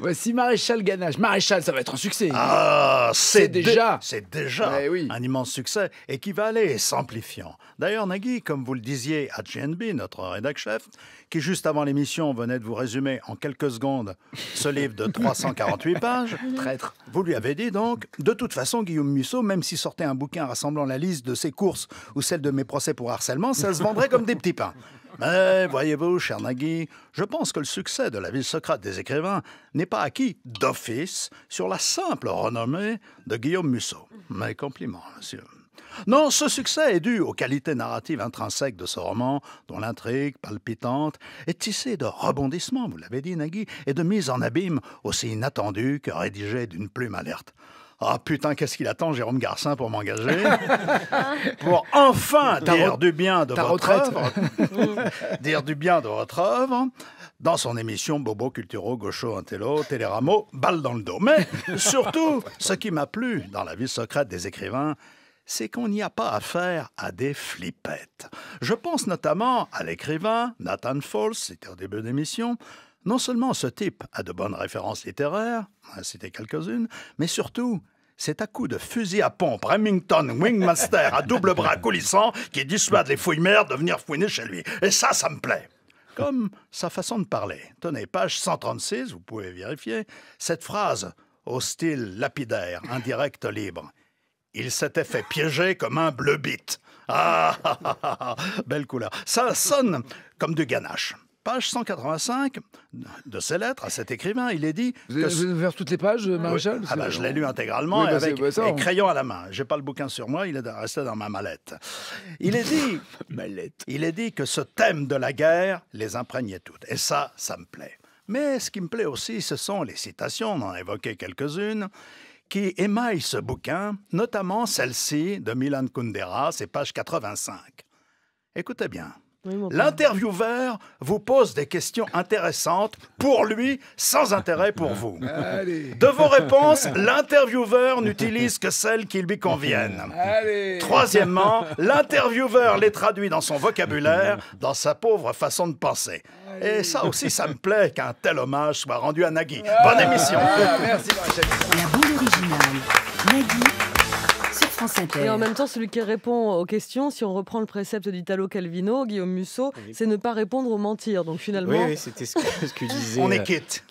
Voici Maréchal Ganache, Maréchal, ça va être un succès. Ah, c'est déjà. C'est déjà eh un immense succès et qui va aller s'amplifiant. D'ailleurs, Nagui, comme vous le disiez à GNB, notre rédac-chef, qui juste avant l'émission venait de vous résumer en quelques secondes ce livre de 348 pages, traître, vous lui avez dit donc, de toute façon, Guillaume Musso, même s'il sortait un bouquin rassemblant la liste de ses courses ou celle de mes procès pour harcèlement, ça se vendrait comme des petits pains. Mais voyez-vous, cher Nagui, je pense que le succès de la ville Socrate des écrivains n'est pas acquis d'office sur la simple renommée de Guillaume Musso. Mes compliments, monsieur. Non, ce succès est dû aux qualités narratives intrinsèques de ce roman, dont l'intrigue, palpitante, est tissée de rebondissements, vous l'avez dit, Nagui, et de mises en abîme aussi inattendues que rédigées d'une plume alerte. Ah putain, qu'est-ce qu'il attend, Jérôme Garcin, pour m'engager Pour enfin dire du bien de votre œuvre. dire du bien de votre œuvre dans son émission Bobo Culturo, Gaucho, Intello, Téléramo, balle dans le dos. Mais surtout, ce qui m'a plu dans la vie secrète des écrivains, c'est qu'on n'y a pas affaire à des flippettes. Je pense notamment à l'écrivain Nathan Falls, c'était au début d'émission. Non seulement ce type a de bonnes références littéraires, on quelques-unes, mais surtout, c'est à coup de fusil à pompe Remington Wingmaster à double bras coulissant qui dissuade les fouilles-mères de venir fouiner chez lui. Et ça, ça me plaît comme sa façon de parler. Tenez, page 136, vous pouvez vérifier, cette phrase au style lapidaire, indirect, libre. Il s'était fait piéger comme un bleu bit. Ah, ah, ah, ah belle couleur. Ça sonne comme du ganache. Page 185 de ses lettres à cet écrivain, il est dit. Vous avez ouvert toutes les pages, euh, Maréchal ben, Je l'ai lu intégralement bah, avec bah, crayon à la main. J'ai pas le bouquin sur moi, il est resté dans ma mallette. Il est dit. mallette. Il est dit que ce thème de la guerre les imprégnait toutes. Et ça, ça me plaît. Mais ce qui me plaît aussi, ce sont les citations, on en a évoqué quelques-unes qui émaillent ce bouquin, notamment celle-ci de Milan Kundera, c'est page 85. Écoutez bien. L'intervieweur vous pose des questions intéressantes pour lui, sans intérêt pour vous. De vos réponses, l'intervieweur n'utilise que celles qui lui conviennent. Troisièmement, l'intervieweur les traduit dans son vocabulaire, dans sa pauvre façon de penser. Et ça aussi, ça me plaît qu'un tel hommage soit rendu à Nagui. Ah. Bonne émission. Ah, merci, La Nagui et en même temps, celui qui répond aux questions, si on reprend le précepte d'Italo Calvino, Guillaume Musso, c'est ne pas répondre aux mentir. Donc finalement. on est quitte.